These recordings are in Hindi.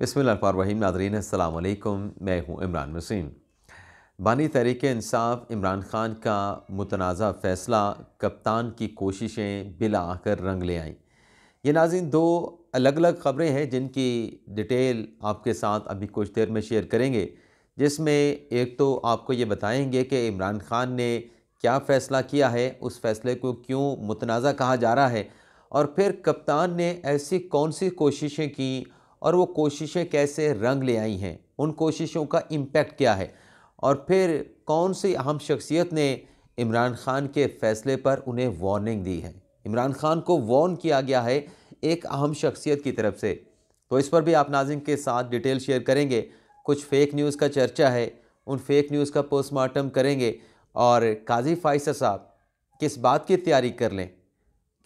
बसमीम नादरीन अल्लाम मैं हूँ इमरान वसीम बानी तहरीक इंसाफ इमरान ख़ान का मुतनाज़ा फ़ैसला कप्तान की कोशिशें बिला आकर रंग ले आईं ये नाजिन दो अलग अलग ख़बरें हैं जिनकी डिटेल आपके साथ अभी कुछ देर में शेयर करेंगे जिसमें एक तो आपको ये बताएंगे कि इमरान ख़ान ने क्या फ़ैसला किया है उस फ़ैसले को क्यों मुतनाज़ा कहा जा रहा है और फिर कप्तान ने ऐसी कौन सी कोशिशें की और वो कोशिशें कैसे रंग ले आई हैं उन कोशिशों का इम्पैक्ट क्या है और फिर कौन सी अहम शख्सियत ने इमरान खान के फ़ैसले पर उन्हें वार्निंग दी है इमरान खान को वार्न किया गया है एक अहम शख्सियत की तरफ से तो इस पर भी आप नाजिम के साथ डिटेल शेयर करेंगे कुछ फेक न्यूज़ का चर्चा है उन फेक न्यूज़ का पोस्टमार्टम करेंगे और काजी फाइसर साहब किस बात की तैयारी कर लें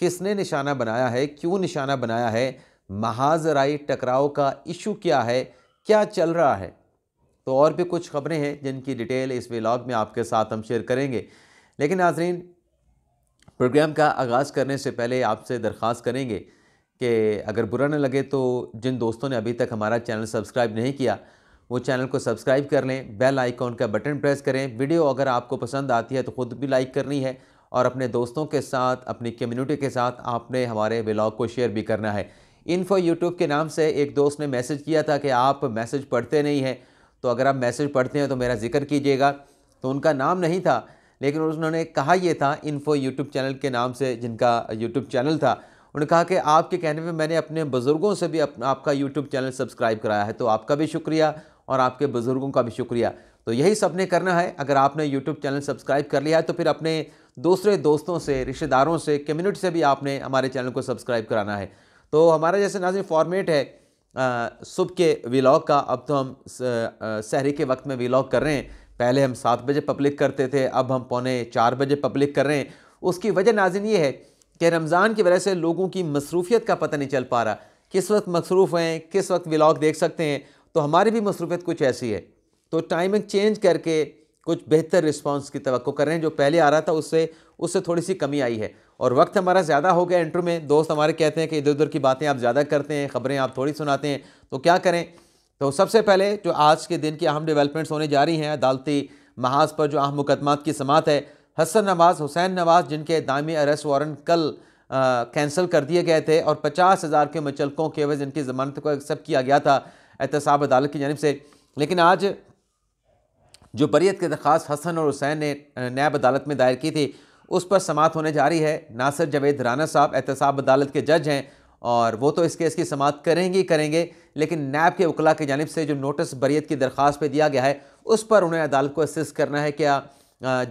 किसने निशाना बनाया है क्यों निशाना बनाया है महाजराई टकराव का इशू क्या है क्या चल रहा है तो और भी कुछ खबरें हैं जिनकी डिटेल इस व्लाग में आपके साथ हम शेयर करेंगे लेकिन नाजरीन प्रोग्राम का आगाज़ करने से पहले आपसे दरख्वास्त करेंगे कि अगर बुरा न लगे तो जिन दोस्तों ने अभी तक हमारा चैनल सब्सक्राइब नहीं किया वो चैनल को सब्सक्राइब कर लें बेल आइकॉन का बटन प्रेस करें वीडियो अगर आपको पसंद आती है तो ख़ुद भी लाइक करनी है और अपने दोस्तों के साथ अपनी कम्युनिटी के साथ आपने हमारे ब्लॉग को शेयर भी करना है इन्फो यूट्यूब के नाम से एक दोस्त ने मैसेज किया था कि आप मैसेज पढ़ते नहीं हैं तो अगर आप मैसेज पढ़ते हैं तो मेरा जिक्र कीजिएगा तो उनका नाम नहीं था लेकिन उन्होंने कहा यह था इन्फो यूट्यूब चैनल के नाम से जिनका यूट्यूब चैनल था उन्होंने कहा कि आपके कहने पर मैंने अपने बुज़ुर्गों से भी आपका यूट्यूब चैनल सब्सक्राइब कराया है तो आपका भी शुक्रिया और आपके बुज़ुर्गों का भी शुक्रिया तो यही सबने करना है अगर आपने यूट्यूब चैनल सब्सक्राइब कर लिया है तो फिर अपने दूसरे दोस्तों से रिश्तेदारों से कम्युनिटी से भी आपने हमारे चैनल को सब्सक्राइब कराना है तो हमारा जैसे नाजिम फॉर्मेट है सुबह के विलाग का अब तो हम शहरी के वक्त में विलाग कर रहे हैं पहले हम सात बजे पब्लिक करते थे अब हम पौने चार बजे पब्लिक कर रहे हैं उसकी वजह नाजिन ये है कि रमज़ान की वजह से लोगों की मसरूफियत का पता नहीं चल पा रहा किस वक्त मसरूफ़ हैं किस वक्त व्लाग देख सकते हैं तो हमारी भी मसरूफियत कुछ ऐसी है तो टाइमिंग चेंज करके कुछ बेहतर रिस्पांस की तो करें जो पहले आ रहा था उससे उससे थोड़ी सी कमी आई है और वक्त हमारा ज़्यादा हो गया इंटरव्यू में दोस्त हमारे कहते हैं कि इधर उधर की बातें आप ज़्यादा करते हैं ख़बरें आप थोड़ी सुनाते हैं तो क्या करें तो सबसे पहले जो आज के दिन की अहम डेवलपमेंट्स होने जा रही हैं अदालती महाज पर जो अहम मुकदमा की समात है हसन नवाज हुसैन नवाज जिनके दामी अरेस्ट वारंट कल कैंसिल कर दिए गए थे और पचास हज़ार के मचलकों के वजह इनकी ज़मानत को एक्सेप्ट किया गया था एहतसाब अदालत की जानब से लेकिन आज जो बरीत की दरख्वास हसन और हुसैन ने नैब अदालत में दायर की थी उस पर समात होने जा रही है नासिर जावेद राना साहब एहतसाब अदालत के जज हैं और वो तो इस केस की समात करेंगे ही करेंगे लेकिन नैब के उकला की जानब से जो नोटिस बरीत की दरख्वास्त पर दिया गया है उस पर उन्हें अदालत को असिस्ट करना है क्या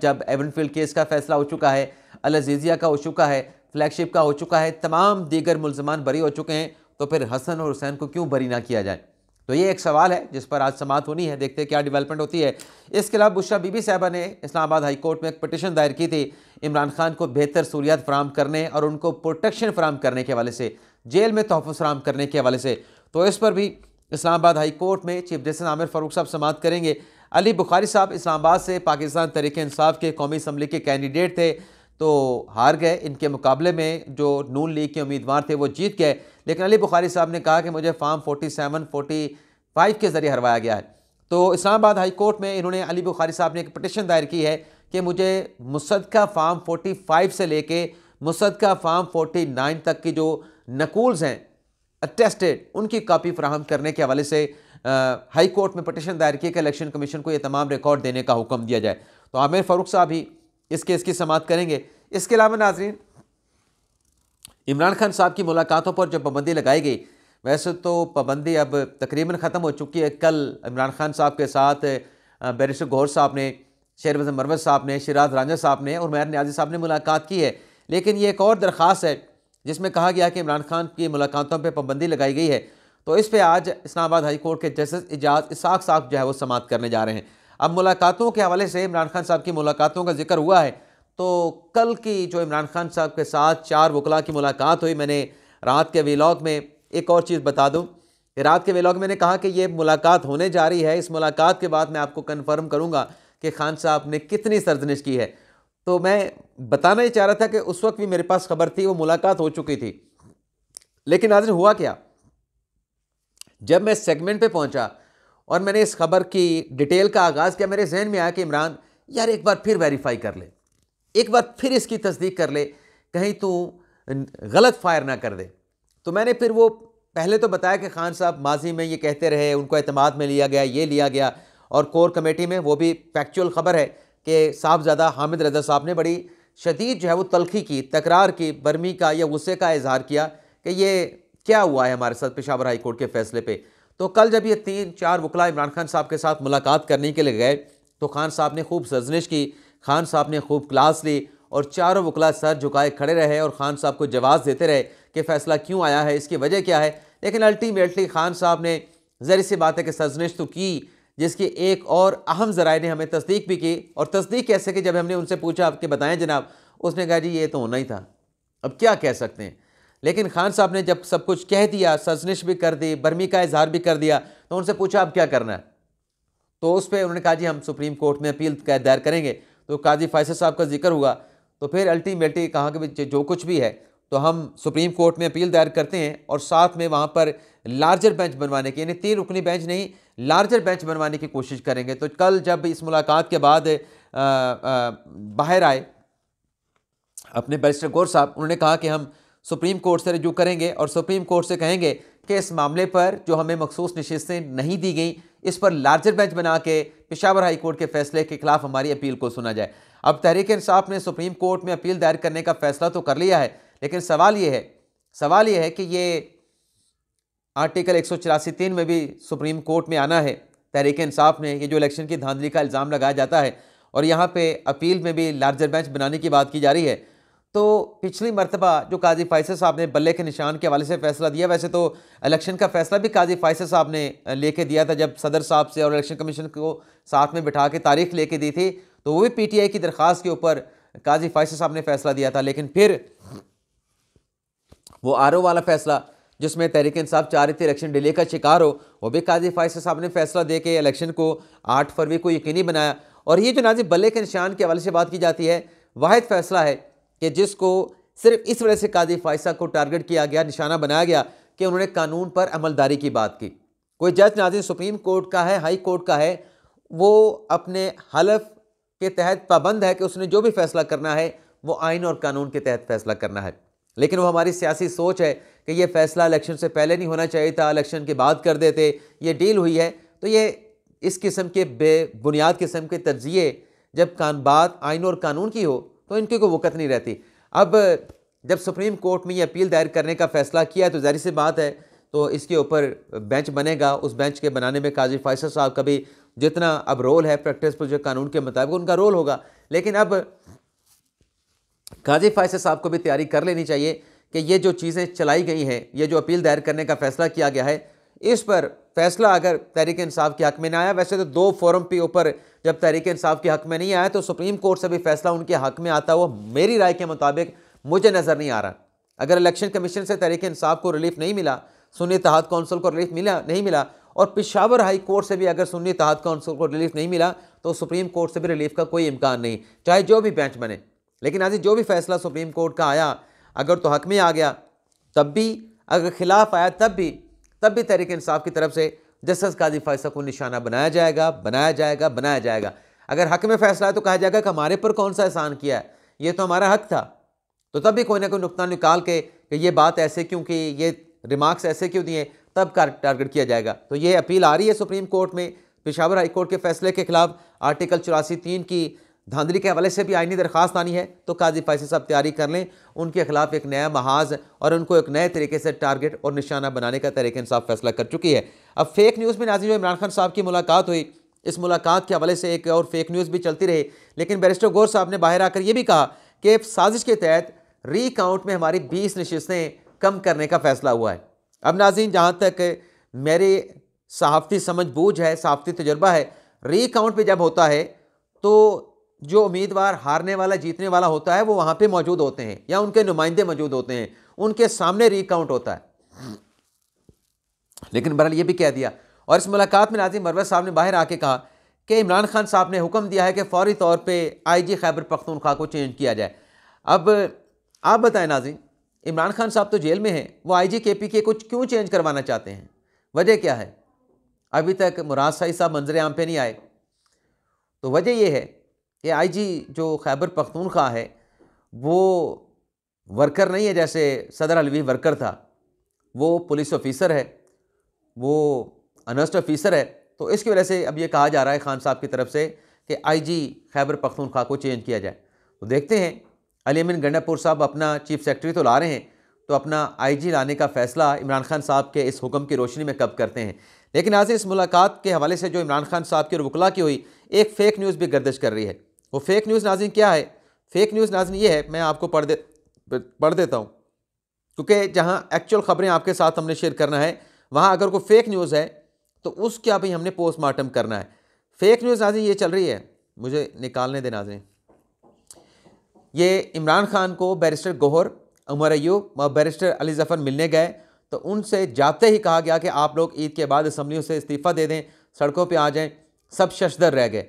जब एवनफील्ड केस का फैसला हो चुका है अलजीज़िया का हो चुका है फ्लैगशिप का हो चुका है तमाम दीगर मुलजमान बरी हो चुके हैं तो फिर हसन और हुसैन को क्यों बरी ना किया जाए तो ये एक सवाल है जिस पर आज समाप्त होनी है देखते हैं क्या डेवलपमेंट होती है इसके अलावा बुशा बीबी साहबा ने इस्लामाबाद हाई कोर्ट में एक पटिशन दायर की थी इमरान खान को बेहतर सहूलियात फ्राहम करने और उनको प्रोटेक्शन फ्राहम करने के हवाले से जेल में तहफ़ फ्राहम करने के हवाले से तो इस पर भी इस्लामाबाद हाई कोर्ट में चीफ जस्टिस आमिर फ़ारूक साहब समाप्त करेंगे अली बुखारी साहब इस्लामाबाद से पाकिस्तान तरीके इंसाफ के कौमी असम्बली के कैंडिडेट थे तो हार गए इनके मुकाबले में जो नून लीग के उम्मीदवार थे वो जीत गए लेकिन अली बुखारी साहब ने कहा कि मुझे फार्म फोर्टी फाइव के ज़रिए हरवाया गया है तो इस्लामाबाद हाई कोर्ट में इन्होंने अली बुखारी साहब ने एक पटिशन दायर की है कि मुझे मुसद का फार्म फाइव से लेके मुसद का फार्म नाइन तक की जो नकूल्स हैं अटेस्टेड उनकी कापी फ्राहम करने के हवाले से हाई कोर्ट में पटिशन दायर की कि इलेक्शन कमीशन को ये तमाम रिकॉर्ड देने का हुक्म दिया जाए तो आमिर फ़ारूक साहब ही इस केस की समाप्त करेंगे इसके अलावा नाजरीन इमरान खान साहब की मुलाकातों पर जब पाबंदी लगाई गई वैसे तो पाबंदी अब तकरीबन ख़त्म हो चुकी है कल इमरान खान साहब के साथ बैरिश गौर साहब ने शेर वजन मरवत साहब ने शराज राजा साहब ने और मैर न्याजी साहब ने मुलाकात की है लेकिन ये एक और दरख्वास्त है जिसमें कहा गया कि इमरान खान की मुलाकातों पर पाबंदी लगाई गई है तो इस पर आज इस्लामाबाद हाई कोर्ट के जस्टिस एजाज इसाक साहब जो है वो समाप्त करने जा रहे हैं अब मुलाकातों के हवाले से इमरान खान साहब की मुलाकातों का जिक्र हुआ है तो कल की जो इमरान खान साहब के साथ चार वकला की मुलाकात हुई मैंने रात के व्लॉग में एक और चीज़ बता दूँ रात के व्लॉग मैंने कहा कि ये मुलाकात होने जा रही है इस मुलाकात के बाद मैं आपको कन्फर्म करूँगा कि खान साहब ने कितनी सरजनिश की है तो मैं बताना ही चाह रहा था कि उस वक्त भी मेरे पास खबर थी वो मुलाकात हो चुकी थी लेकिन आज हुआ क्या जब मैं सेगमेंट पे पहुंचा और मैंने इस खबर की डिटेल का आगाज़ किया मेरे जहन में आया कि इमरान यार एक बार फिर वेरीफाई कर ले एक बार फिर इसकी तस्दीक कर ले कहीं तू गलत फायर ना कर दे तो मैंने फिर वो पहले तो बताया कि खान साहब माजी में ये कहते रहे उनको अतमाद में लिया गया ये लिया गया और कोर कमेटी में वो भी फैक्चुअल ख़बर है कि साहबजादा हामिद रजा साहब ने बड़ी शदीद जो है वो तलखी की तकरार की बर्मी का या गुस्से का इजहार किया कि ये क्या हुआ है हमारे साथ पेशावर हाई कोर्ट के फैसले पर तो कल जब ये तीन चार वकला इमरान खान साहब के साथ मुलाकात करने के लिए गए तो खान साहब ने खूब सर्जनिश की खान साहब ने खूब क्लास ली और चारों वकला सर झुकाए खड़े रहे और खान साहब को जवाब देते रहे कि फ़ैसला क्यों आया है इसकी वजह क्या है लेकिन अल्टीमेटली खान साहब ने जरिए सी बात है कि सर्जनिश तो की जिसकी एक और अहम जराए ने हमें तस्दीक भी की और तस्दीक कैसे कि जब हमने उनसे पूछा आपके बताएं जनाब उसने कहा जी ये तो होना ही था अब क्या कह सकते हैं लेकिन खान साहब ने जब सब कुछ कह दिया सजनिश भी कर दी बर्मी का इजहार भी कर दिया तो उनसे पूछा अब क्या करना है तो उस पर उन्होंने कहा जी हम सुप्रीम कोर्ट में अपील दायर करेंगे तो काजी फैसल साहब का जिक्र हुआ तो फिर अल्टीमेटली कहा कि जो कुछ भी है तो हम सुप्रीम कोर्ट में अपील दायर करते हैं और साथ में वहाँ पर लार्जर बेंच बनवाने की यानी तीन रुकनी बेंच नहीं लार्जर बेंच बनवाने की कोशिश करेंगे तो कल जब इस मुलाकात के बाद आ, आ, बाहर आए अपने बैरिस्टर गौर साहब उन्होंने कहा कि हम सुप्रीम कोर्ट से रजू करेंगे और सुप्रीम कोर्ट से कहेंगे कि इस मामले पर जो हमें मखसूस नशस्तें नहीं दी गई इस पर लार्जर बेंच बना के पिशावर हाई कोर्ट के फैसले के खिलाफ हमारी अपील को सुना जाए अब तहरीक इंसाफ ने सुप्रीम कोर्ट में अपील दायर करने का फैसला तो कर लिया है लेकिन सवाल ये है सवाल ये है कि ये आर्टिकल एक सौ तीन में भी सुप्रीम कोर्ट में आना है तहरीक इंसाफ ने ये जो इलेक्शन की धांधली का इल्ज़ाम लगाया जाता है और यहाँ पे अपील में भी लार्जर बेंच बनाने की बात की जा रही है तो पिछली मरतबा जो काजी फ़ैसल साहब ने बल्ले के निशान के हवाले से फ़ैसला दिया वैसे तो इलेक्शन का फ़ैसला भी काजी फ़ैसल साहब ने लेके दिया था जब सदर साहब से और इलेक्शन कमीशन को साथ में बिठा के तारीख लेके दी थी तो वो भी पी टी आई की दरख्वास के ऊपर काजी फ़ैसल साहब ने फ़ैसला दिया था लेकिन फिर वो आर वाला फ़ैसला जिसमें तहरीक इंसाफ चाह रहे थे इलेक्शन डिले का शिकार हो वो भी काजी फ़ैसल साहब ने फ़ैसला दे के इलेक्शन को आठ फरवरी को यकीनी बनाया और ये जो नाजिब बल्ले के निशान के हवाले से बात की जाती है वाद फ़ैसला है कि जिसको सिर्फ इस वजह से काजी फाइसा को टारगेट किया गया निशाना बनाया गया कि उन्होंने कानून पर अमलदारी की बात की कोई जज नाजिन सुप्रीम कोर्ट का है हाई कोर्ट का है वो अपने हलफ के तहत पाबंद है कि उसने जो भी फैसला करना है वो आइन और कानून के तहत फैसला करना है लेकिन वो हमारी सियासी सोच है कि ये फैसला इलेक्शन से पहले नहीं होना चाहिए था इलेक्शन के बाद कर देते ये डील हुई है तो ये इस किस्म के बेबुनियाद किस्म के तजिए जब कान बात आइन और कानून की हो तो इनकी कोई वक़त नहीं रहती अब जब सुप्रीम कोर्ट में ये अपील दायर करने का फ़ैसला किया है तो जहरी सी बात है तो इसके ऊपर बेंच बनेगा उस बेंच के बनाने में काजी फैसल साहब का भी जितना अब रोल है प्रैक्टिस पर जो कानून के मुताबिक उनका रोल होगा लेकिन अब काजी फैसल साहब को भी तैयारी कर लेनी चाहिए कि ये जो चीज़ें चलाई गई हैं ये जो अपील दायर करने का फ़ैसला किया गया है इस पर फैसला अगर तहरीक इंसाफ के हक में ना आया वैसे तो दो फोरम पे ऊपर जब तहरीक इंसाफ के हक में नहीं आया तो सुप्रीम कोर्ट से भी फैसला उनके हक में आता हुआ मेरी राय के मुताबिक मुझे नज़र नहीं आ रहा अगर इलेक्शन कमीशन से तहरीक इंसाफ को रिलीफ नहीं मिला सुन्नी तहत कौंसिल को रिलीफ मिला नहीं मिला और पिशावर हाई कोर्ट से भी अगर सुनी तहत कौंसिल को रिलीफ नहीं मिला तो सुप्रीम कोर्ट से भी रिलीफ का कोई इम्कान नहीं चाहे जो भी बेंच बने लेकिन आज जो भी फैसला सुप्रीम कोर्ट का आया अगर तो हक में आ गया तब भी अगर खिलाफ आया तब भी तब भी तहरीक इंसाफ की तरफ से जस्टिस काजी फैसला को निशाना बनाया जाएगा बनाया जाएगा बनाया जाएगा अगर हक में फैसला है तो कहा जाएगा कि हमारे पर कौन सा एहसान किया है ये तो हमारा हक था तो तब भी कोई ना कोई नुकता निकाल के कि ये बात ऐसे क्यों कि ये रिमार्क्स ऐसे क्यों दिए तब टारगेट किया जाएगा तो ये अपील आ रही है सुप्रीम कोर्ट में पेशावर हाई कोर्ट के फैसले के खिलाफ आर्टिकल चौरासी तीन की धांधली के हवाले से भी आईनी दरख्वास्त आनी है तो काजी फैसल साहब तैयारी कर लें उनके खिलाफ एक नया महाज और उनको एक नए तरीके से टारगेट और निशाना बनाने का तरीके इंसाफ फैसला कर चुकी है अब फेक न्यूज़ में नाजी जो इमरान खान साहब की मुलाकात हुई इस मुलाकात के हवाले से एक और फेक न्यूज़ भी चलती रही लेकिन बैरिस्टर गौर साहब ने बाहर आकर यह भी कहा कि साजिश के तहत काउंट में हमारी बीस नशस्तें कम करने का फैसला हुआ है अब नाजीन जहाँ तक मेरी सहाफ़ती समझ बूझ है सहाफ़ती तजर्बा है काउंट पर जब होता है तो जो उम्मीदवार हारने वाला जीतने वाला होता है वो वहाँ पे मौजूद होते हैं या उनके नुमाइंदे मौजूद होते हैं उनके सामने रिकाउंट होता है लेकिन बहरहाल ये भी कह दिया और इस मुलाकात में नाजिम मरवत साहब ने बाहर आके कहा कि इमरान खान साहब ने हुक्म दिया है कि फौरी तौर पर आई जी खैबर पख्तूनख्वा को चेंज किया जाए अब आप बताएं नाजिम इमरान खान साहब तो जेल में हैं वो आई जी के पी के कुछ क्यों चेंज करवाना चाहते हैं वजह क्या है अभी तक मुराद साहब मंजर आम पे नहीं आए तो वजह यह है कि आईजी जो खैबर पख्तूनख्वा है वो वर्कर नहीं है जैसे सदर अलवी वर्कर था वो पुलिस ऑफिसर है वो अनस्ट ऑफिसर है तो इसकी वजह से अब ये कहा जा रहा है खान साहब की तरफ से कि आईजी खैबर पख्तूनख्वा को चेंज किया जाए तो देखते हैं अली अमिन गंडापुर साहब अपना चीफ सेक्रेटरी तो ला रहे हैं तो अपना जी लाने का फैसला इमरान खान साहब के इस हुक्म की रोशनी में कब करते हैं लेकिन आज इस मुलाकात के हवाले से जो इमरान खान साहब की और वकला की हुई एक फ़ेक न्यूज़ भी गर्दिश कर रही है वो फेक न्यूज़ नाजिन क्या है फेक न्यूज़ नाजिन ये है मैं आपको पढ़ दे पढ़ देता हूँ क्योंकि जहाँ एक्चुअल ख़बरें आपके साथ हमने शेयर करना है वहाँ अगर कोई फेक न्यूज़ है तो उसका भी हमने पोस्टमार्टम करना है फेक न्यूज़ नाजिन ये चल रही है मुझे निकालने दे नाजिन ये इमरान खान को बैरिस्टर गोहर उमर अयूब और बैरिस्टर अली जफ़र मिलने गए तो उनसे जाते ही कहा गया कि आप लोग ईद के बाद इसम्बलियों से इस्तीफ़ा दे दें सड़कों पर आ जाएँ सब शशदर रह गए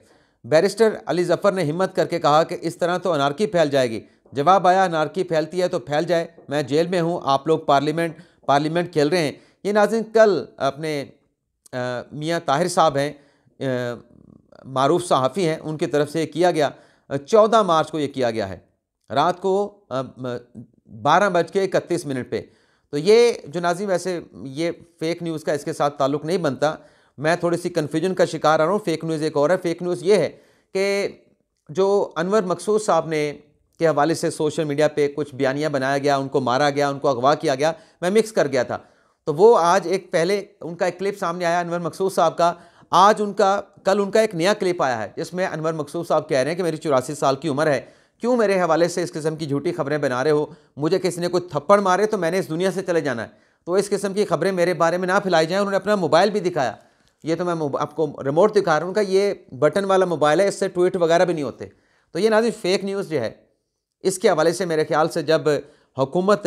बैरिस्टर अली जफ़र ने हिम्मत करके कहा कि इस तरह तो अनारकी फैल जाएगी जवाब आया अनारकी फैलती है तो फैल जाए मैं जेल में हूँ आप लोग पार्लियामेंट पार्लियामेंट खेल रहे हैं ये नाजिन कल अपने मियाँ ताहिर साहब हैं मरूफ सहाफ़ी हैं उनकी तरफ से किया गया चौदह मार्च को ये किया गया है रात को बारह बज के इकतीस मिनट पर तो ये जो नाजिम वैसे ये फेक न्यूज़ का इसके साथ ताल्लुक़ नहीं बनता मैं थोड़ी सी कन्फ्यूजन का शिकार आ रहा हूँ फेक न्यूज़ एक और है फेक न्यूज़ ये है कि जो अनवर मकसूद साहब ने के हवाले से सोशल मीडिया पे कुछ बयानियाँ बनाया गया उनको मारा गया उनको अगवा किया गया मैं मिक्स कर गया था तो वो आज एक पहले उनका एक क्लिप सामने आया अनवर मकसूद साहब का आज उनका कल उनका एक नया क्लिप आया है जिसमें अनवर मकसूद साहब कह रहे हैं कि मेरी चौरासी साल की उम्र है क्यों मेरे हवाले से इस किस्म की झूठी खबरें बना रहे हो मुझे किसी ने कोई थप्पड़ मारे तो मैंने इस दुनिया से चले जाना है तो इस किस्म की खबरें मेरे बारे में ना फैलाई जाएँ उन्होंने अपना मोबाइल भी दिखाया ये तो मैं आपको रिमोट दिखा रहा हूँ उनका ये बटन वाला मोबाइल है इससे ट्वीट वगैरह भी नहीं होते तो ये नाजी फेक न्यूज़ जो है इसके हवाले से मेरे ख्याल से जब हुकूमत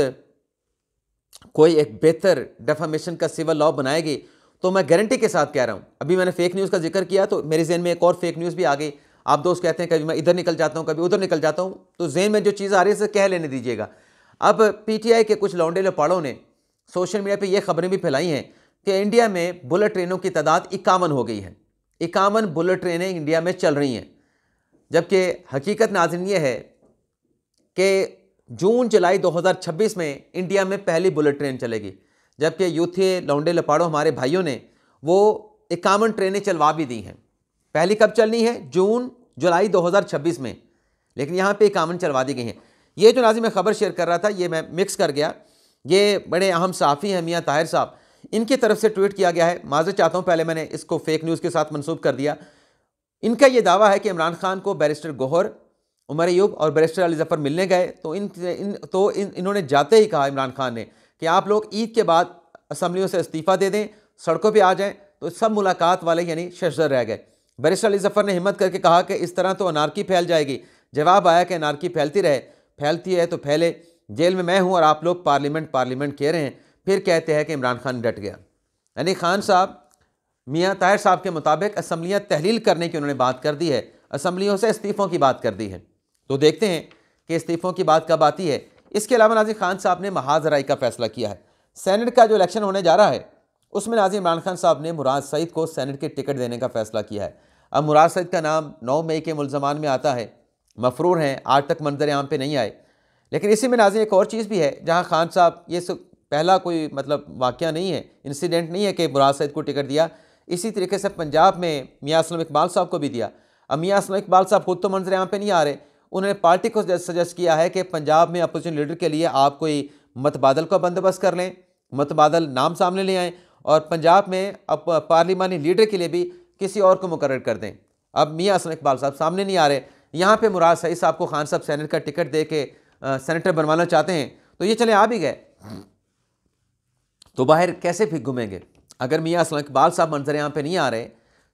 कोई एक बेहतर डेफामेशन का सिविल लॉ बनाएगी तो मैं गारंटी के साथ कह रहा हूँ अभी मैंने फेक न्यूज़ का जिक्र किया तो मेरे जहन में एक और फेक न्यूज़ भी आ गई आप दोस्त कहते हैं कभी मैं इधर निकल जाता हूँ कभी उधर निकल जाता हूँ तो जहन में जो चीज़ आ रही है उसे कह लेने दीजिएगा अब पीटीआई के कुछ लौंडे लपाड़ों ने सोशल मीडिया पे ये खबरें भी फैलाई हैं कि इंडिया में बुलेट ट्रेनों की तादाद इक्यावन हो गई है इक्यावन बुलेट ट्रेनें इंडिया में चल रही हैं जबकि हकीकत नाजिम यह है कि जून जुलाई 2026 में इंडिया में पहली बुलेट ट्रेन चलेगी जबकि यूथे लौंडे लपाड़ो हमारे भाइयों ने वो इक्यावन ट्रेनें चलवा भी दी हैं पहली कब चलनी है जून जुलाई 2026 में लेकिन यहाँ पे इक्यावन चलवा दी गई हैं ये जो नाजी मैं खबर शेयर कर रहा था ये मैं मिक्स कर गया ये बड़े अहम साफ़ी हैं मियाँ ताहिर साहब इनकी तरफ से ट्वीट किया गया है माज़र चाहता हूँ पहले मैंने इसको फेक न्यूज़ के साथ मनसूब कर दिया इनका यह दावा है कि इमरान खान को बैरिस्टर गोहर उमर यूब और बैरिस्टर अली जफ़र मिलने गए तो इन, इन तो इन, इन्होंने जाते ही कहा इमरान खान ने कि आप लोग ईद के बाद असम्बलियों से इस्तीफ़ा दे दें सड़कों पर आ जाएँ तो सब मुलाकात वाले यानी शशर रह गए बैरिस्टर अली जफ़र ने हिम्मत करके कहा कि इस तरह तो अनारकी फैल जाएगी जवाब आया कि अनारकी फैलती रहे फैलती है तो फैले जेल में मैं हूँ और आप लोग पार्लियामेंट पार्लियामेंट कह रहे हैं फिर कहते हैं कि इमरान खान डट गया यानी खान साहब मियाँ ताहिर साहब के मुताबिक असम्बलियाँ तहलील करने की उन्होंने बात कर दी है असम्बलियों से इस्तीफ़ों की बात कर दी है तो देखते हैं कि इस्तीफ़ों की बात कब आती है इसके अलावा नाजिर खान साहब ने महाजराई का फैसला किया है सैनट का जो इलेक्शन होने जा रहा है उसमें नाजिर इमरान खान साहब ने मुराद सईद को सैनट की टिकट देने का फैसला किया है अब मुराद सईद का नाम नौ मई के मुलजमान में आता है मफरूर हैं आज तक मंजर आम पर नहीं आए लेकिन इसी में नाजी एक और चीज़ भी है जहाँ खान साहब ये पहला कोई मतलब वाक़ नहीं है इंसिडेंट नहीं है कि मुराद सैद को टिकट दिया इसी तरीके से पंजाब में मियाँ असलम इकबाल साहब को भी दिया अब मियाँ असलम इकबाल साहब खुद तो मंजर यहाँ पर नहीं आ रहे उन्होंने पार्टी को सजेस्ट किया है कि पंजाब में अपोजिशन लीडर के लिए आप कोई मतबादल का बंदोबस्त कर लें मतबादल नाम सामने ले आएँ और पंजाब में अब पार्लिमानी लीडर के लिए भी किसी और को मुकर कर दें अब मियाँ असलम इकबाल साहब सामने नहीं आ रहे यहाँ पर मुराद सईद साहब को खान साहब सैनट का टिकट दे के सेनेटर बनवाना चाहते हैं तो ये चले आ भी गए तो बाहर कैसे फिर घूमेंगे अगर मियाँ असलम इकबाल साहब मंजर यहाँ पर नहीं आ रहे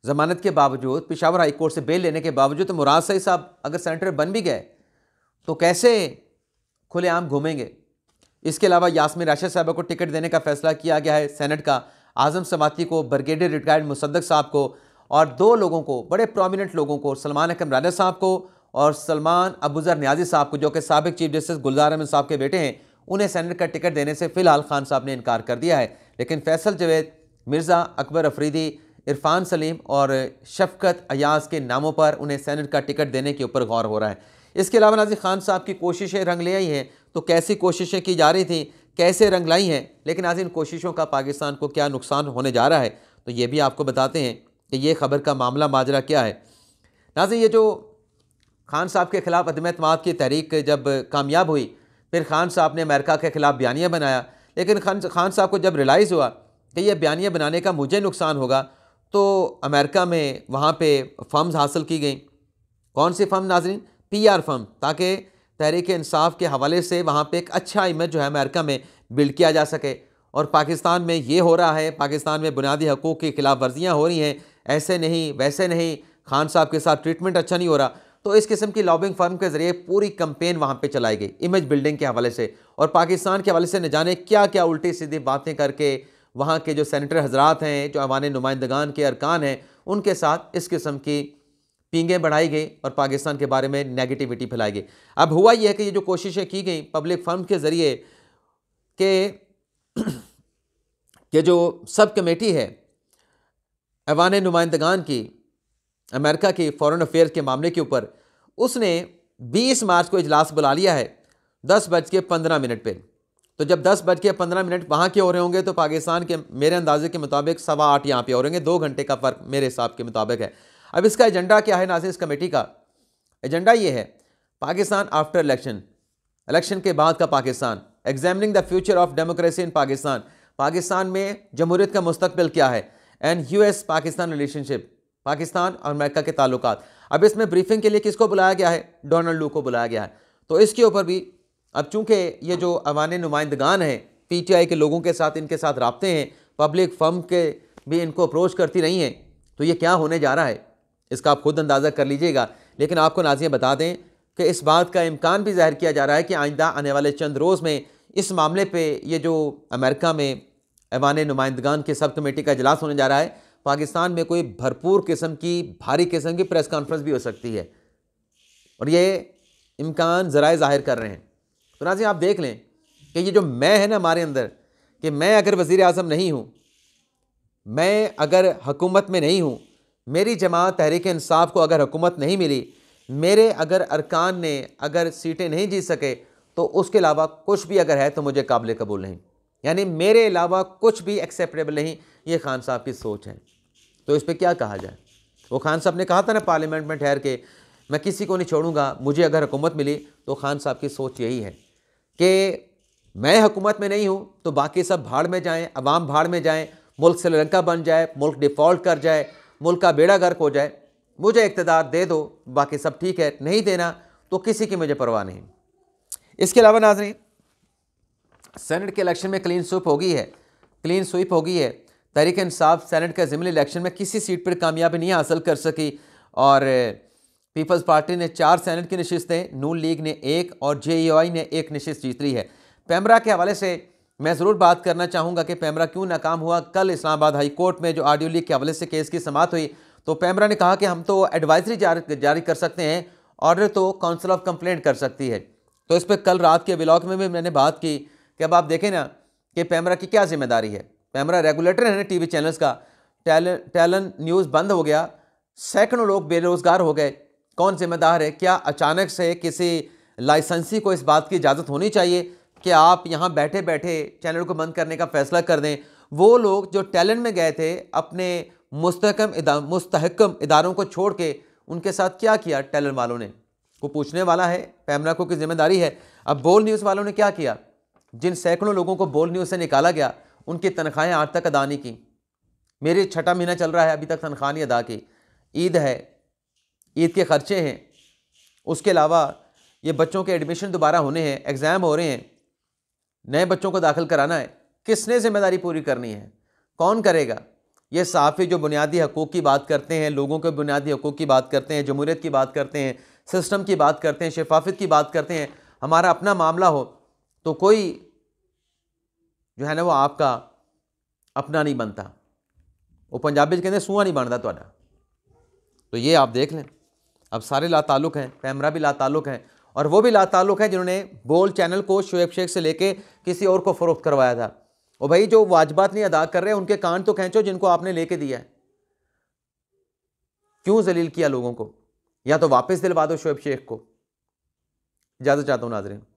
ज़मानत के बावजूद पिशावर हाई कोर्ट से बेल लेने के बावजूद तो मुराद सही साहब अगर सेनेटर बन भी गए तो कैसे खुलेआम घूमेंगे इसके अलावा यासमिन राशि साहब को टिकट देने का फैसला किया गया है सेनेट का आज़म समाती को ब्रिगेडियर रिटायर्ड मुसदक साहब को और दो लोगों को बड़े प्रोमिनेंट लोगों को सलमान अकम राजा साहब को और सलमान अबूज़र न्याजी साहब को जो कि सबक चीफ जस्टिस गुलजार अहमद साहब के बेटे हैं उन्हें सेनेट का टिकट देने से फ़िलहाल खान साहब ने इनकार कर दिया है लेकिन फैसल जवेद मिर्ज़ा अकबर अफरीदी इरफान सलीम और शफकत अयाज के नामों पर उन्हें सेनेट का टिकट देने के ऊपर गौर हो रहा है इसके अलावा नाजी खान साहब की कोशिशें रंग ले आई हैं तो कैसी कोशिशें की जा रही थी कैसे रंग लाई हैं लेकिन आज इन कोशिशों का पाकिस्तान को क्या नुकसान होने जा रहा है तो ये भी आपको बताते हैं कि ये खबर का मामला माजरा क्या है नाजी ये जो खान साहब के ख़िलाफ़ अदम अतमाद की तहरीक जब कामयाब हुई फिर खान साहब ने अमेरिका के ख़िलाफ़ बयानिया बनाया लेकिन खान खान साहब को जब रिलइज़ हुआ कि यह बयानिया बनाने का मुझे नुकसान होगा तो अमेरिका में वहाँ पर फर्म्स हासिल की गई कौन सी फर्म नाजरीन पी आर फर्म ताकि तहरीक इंसाफ के हवाले से वहाँ पर एक अच्छा इमेज जो है अमेरिका में बिल्ड किया जा सके और पाकिस्तान में ये हो रहा है पाकिस्तान में बुनियादी हकूक़ की खिलाफ वर्जियाँ हो रही हैं ऐसे नहीं वैसे नहीं खान साहब के साथ ट्रीटमेंट अच्छा नहीं हो रहा तो इस किस्म की लॉबिंग फर्म के जरिए पूरी कंपेन वहाँ पे चलाई गई इमेज बिल्डिंग के हवाले से और पाकिस्तान के हवाले से न जाने क्या क्या उल्टी सीधी बातें करके वहाँ के जो सेनेटर हजरात हैं जो अवान नुमाइंदगान के अरकान हैं उनके साथ इस किस्म की पींगें बढ़ाई गई और पाकिस्तान के बारे में नेगेटिविटी फैलाई गई अब हुआ यह है कि ये जो कोशिशें की गई पब्लिक फर्म के ज़रिए के ये जो सब कमेटी है अवान नुमाइंदगान की अमेरिका के फ़ॉरेन अफेयर्स के मामले के ऊपर उसने 20 मार्च को इजलास बुला लिया है दस बज के पंद्रह मिनट पर तो जब दस बज के पंद्रह मिनट वहाँ के हो रहे होंगे तो पाकिस्तान के मेरे अंदाजे के मुताबिक सवा आठ यहाँ पे हो रहेंगे दो घंटे का फ़र्क मेरे हिसाब के मुताबिक है अब इसका एजेंडा क्या है नाजिर इस कमेटी का एजेंडा ये है पाकिस्तान आफ्टर इलेक्शन इलेक्शन के बाद का Pakistan examining the future of democracy in Pakistan Pakistan में जमहूरीत का मुस्तबिल क्या है and U S Pakistan relationship Pakistan और अमेरिका के ताल्लुक अब इसमें ब्रीफिंग के लिए किसको बुलाया गया है डोनाल्ड लू को बुलाया गया है तो इसके ऊपर भी अब चूंकि ये जो अवान नुमाइंदगान हैं पीटीआई के लोगों के साथ इनके साथ रबते हैं पब्लिक फर्म के भी इनको अप्रोच करती रही हैं तो ये क्या होने जा रहा है इसका आप खुद अंदाज़ा कर लीजिएगा लेकिन आपको नाजियाँ बता दें कि इस बात का इम्कान भी जाहिर किया जा रहा है कि आइंदा आने वाले चंद रोज़ में इस मामले पर ये जो अमेरिका में ऐवान नुमाइंदगान की सब कमेटी का इजलास होने जा रहा है पाकिस्तान में कोई भरपूर किस्म की भारी किस्म की प्रेस कॉन्फ्रेंस भी हो सकती है और ये इम्कान ज़रा ज़ाहिर कर रहे हैं तो नाजी आप देख लें कि ये जो मैं है ना हमारे अंदर कि मैं अगर वज़ी अजम नहीं हूँ मैं अगर हकूमत में नहीं हूँ मेरी जमात तहरीक इंसाफ को अगर हुकूमत नहीं मिली मेरे अगर अरकान ने अगर सीटें नहीं जीत सके तो उसके अलावा कुछ भी अगर है तो मुझे काबिल कबूल नहीं यानी मेरे अलावा कुछ भी एक्सेप्टेबल नहीं ये खान साहब की सोच है तो इस पर क्या कहा जाए वो खान साहब ने कहा था ना पार्लियामेंट में ठहर के मैं किसी को नहीं छोड़ूंगा मुझे अगर हुकूमत मिली तो खान साहब की सोच यही है कि मैं हुकूमत में नहीं हूँ तो बाकी सब भाड़ में जाएँ अवाम भाड़ में जाएँ मुल्क श्रीलंका बन जाए मुल्क डिफ़ॉल्ट कर जाए मुल्क का बेड़ा गर्क हो जाए मुझे इकतदार दे दो बाकी सब ठीक है नहीं देना तो किसी की मुझे परवाह नहीं इसके अलावा नाजरीन सेनेट के इलेक्शन में क्लीन स्वीप होगी है क्लीन स्वीप होगी है तहरीक इंसाफ सेनेट के जमीनी इलेक्शन में किसी सीट पर कामयाबी नहीं हासिल कर सकी और पीपल्स पार्टी ने चार सेनेट की नशस्तें नून लीग ने एक और जे e ने एक नशस्त जीत ली है पैमरा के हवाले से मैं ज़रूर बात करना चाहूँगा कि पैमरा क्यों नाकाम हुआ कल इस्लामाबाद हाई कोर्ट में जो आडियो लीग के हवाले से केस की समाप्त हुई तो पैमरा ने कहा कि हम तो एडवाइजरी जारी जारी कर सकते हैं ऑर्डर तो काउंसिल ऑफ कंप्लेंट कर सकती है तो इस पर कल रात के ब्लॉग में भी मैंने बात की कि अब आप देखें ना कि पैमरा की क्या जिम्मेदारी है पैमरा रेगुलेटर है ना टी चैनल्स का टैलन टैलन न्यूज़ बंद हो गया सैकड़ों लोग बेरोज़गार हो गए कौन जिम्मेदार है क्या अचानक से किसी लाइसेंसी को इस बात की इजाज़त होनी चाहिए कि आप यहाँ बैठे बैठे चैनल को बंद करने का फैसला कर दें वो लोग जो टैलेंट में गए थे अपने मुस्तकम इदा, मुस्तकम इदारों को छोड़ के उनके साथ क्या किया टैलेंट वालों ने को पूछने वाला है पैमरा को की जिम्मेदारी है अब बोल न्यूज़ वालों ने क्या किया जिन सैकड़ों लोगों को बोल न्यूज़ से निकाला गया उनकी तनख्वाहें आज तक अदा नहीं की मेरे छठा महीना चल रहा है अभी तक तनख्वाह नहीं अदा की ईद है ईद के ख़र्चे हैं उसके अलावा ये बच्चों के एडमिशन दोबारा होने हैं एग्ज़ाम हो रहे हैं नए बच्चों को दाखिल कराना है किसने ज़िम्मेदारी पूरी करनी है कौन करेगा ये साफी जो बुनियादी हकूक़ की बात करते हैं लोगों के बुनियादी हकूक़ की बात करते हैं जमहूरीत की बात करते हैं सिस्टम की बात करते हैं शफाफत की बात करते हैं हमारा अपना मामला हो तो कोई जो है ना वो आपका अपना नहीं बनता वो पंजाबी कहते सूआ नहीं बनता थोड़ा तो ये आप देख लें अब सारे ला ताल्लुक़ हैं पैमरा भी ला ताल्लुक़ हैं और वो भी ला ताल्लुक़ हैं जिन्होंने बोल चैनल को शोएब शेख से लेके किसी और को फ़रोख्त करवाया था और भाई जो वाजबात नहीं अदा कर रहे उनके कान तो खेचो जिनको आपने लेके दिया है क्यों जलील किया लोगों को या तो वापस दिलवा दो शोएब शेख को इजाज़त चाहता हूँ नाजरीन